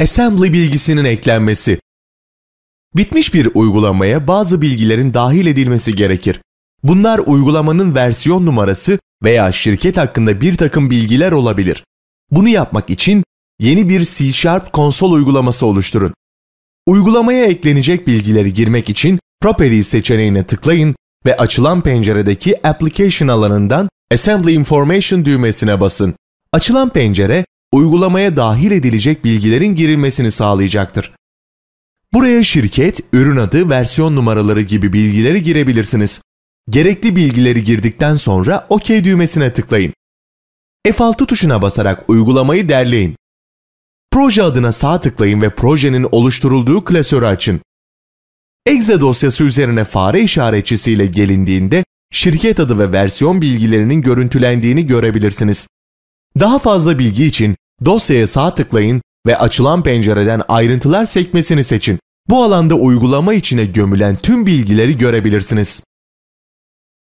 assembly bilgisinin eklenmesi. Bitmiş bir uygulamaya bazı bilgilerin dahil edilmesi gerekir. Bunlar uygulamanın versiyon numarası veya şirket hakkında bir takım bilgiler olabilir. Bunu yapmak için yeni bir C Sharp konsol uygulaması oluşturun. Uygulamaya eklenecek bilgileri girmek için Properties seçeneğine tıklayın ve açılan penceredeki Application alanından Assembly Information düğmesine basın. Açılan pencere uygulamaya dahil edilecek bilgilerin girilmesini sağlayacaktır. Buraya şirket, ürün adı, versiyon numaraları gibi bilgileri girebilirsiniz. Gerekli bilgileri girdikten sonra OK düğmesine tıklayın. F6 tuşuna basarak uygulamayı derleyin. Proje adına sağ tıklayın ve projenin oluşturulduğu klasörü açın. Exe dosyası üzerine fare işaretçisiyle gelindiğinde şirket adı ve versiyon bilgilerinin görüntülendiğini görebilirsiniz. Daha fazla bilgi için dosyaya sağ tıklayın ve açılan pencereden ayrıntılar sekmesini seçin. Bu alanda uygulama içine gömülen tüm bilgileri görebilirsiniz.